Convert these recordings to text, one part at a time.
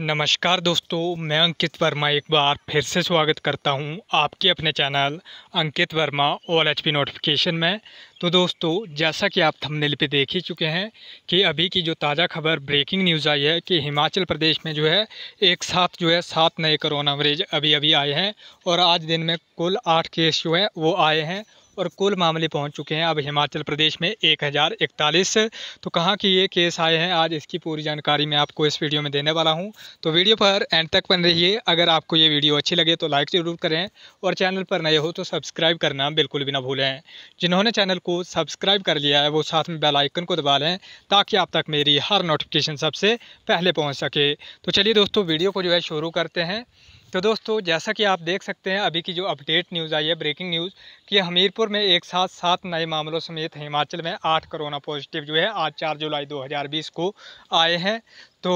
नमस्कार दोस्तों मैं अंकित वर्मा एक बार फिर से स्वागत करता हूं आपके अपने channel Ankit Verma all H notification में तो दोस्तों जैसा कि आप थंबनेल पे देख ही चुके हैं कि अभी की जो ताज़ा खबर ब्रेकिंग न्यूज़ आई है कि हिमाचल प्रदेश में जो है एक साथ जो है सात नए कोरोना मरीज अभी अभी आए हैं और आज दिन में कुल आठ केस जो है वो आए हैं और कुल मामले पहुंच चुके हैं अब हिमाचल प्रदेश में एक हज़ार इकतालीस तो कहाँ के ये केस आए हैं आज इसकी पूरी जानकारी मैं आपको इस वीडियो में देने वाला हूँ तो वीडियो पर एंड तक बन रहिए अगर आपको ये वीडियो अच्छी लगे तो लाइक ज़रूर करें और चैनल पर नए हो तो सब्सक्राइब करना बिल्कुल भी ना भूलें जिन्होंने चैनल को सब्सक्राइब कर लिया है वो साथ में बेलाइकन को दबा लें ताकि आप तक मेरी हर नोटिफिकेशन सबसे पहले पहुँच सके तो चलिए दोस्तों वीडियो को जो है शुरू करते हैं तो दोस्तों जैसा कि आप देख सकते हैं अभी की जो अपडेट न्यूज़ आई है ब्रेकिंग न्यूज़ कि हमीरपुर में एक साथ सात नए मामलों समेत हिमाचल में आठ कोरोना पॉजिटिव जो है आज चार जुलाई 2020 को आए हैं तो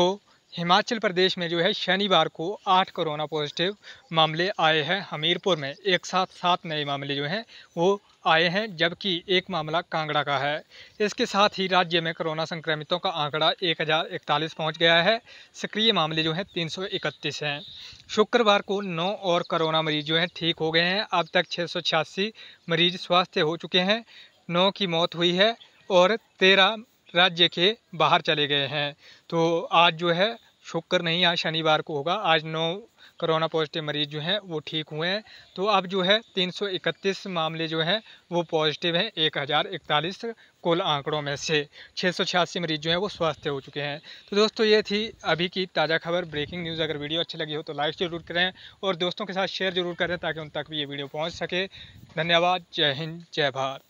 हिमाचल प्रदेश में जो है शनिवार को आठ कोरोना पॉजिटिव मामले आए हैं हमीरपुर में एक साथ सात नए मामले जो हैं वो आए हैं जबकि एक मामला कांगड़ा का है इसके साथ ही राज्य में कोरोना संक्रमितों का आंकड़ा एक हज़ार इकतालीस पहुँच गया है सक्रिय मामले जो हैं तीन सौ इकतीस हैं शुक्रवार को नौ और कोरोना मरीज जो हैं ठीक हो गए हैं अब तक छः सौ छियासी मरीज स्वास्थ्य हो चुके हैं नौ की मौत हुई है और तेरह राज्य के बाहर चले गए हैं तो आज जो है शुक्र नहीं आज शनिवार को होगा आज नौ कोरोना पॉजिटिव मरीज जो हैं वो ठीक हुए हैं तो अब जो है 331 मामले जो हैं वो पॉजिटिव हैं एक कुल आंकड़ों में से छः मरीज जो हैं वो स्वस्थ हो चुके हैं तो दोस्तों ये थी अभी की ताज़ा खबर ब्रेकिंग न्यूज़ अगर वीडियो अच्छी लगी हो तो लाइक ज़रूर करें और दोस्तों के साथ शेयर ज़रूर करें ताकि उन तक भी ये वीडियो पहुँच सके धन्यवाद जय हिंद जय भारत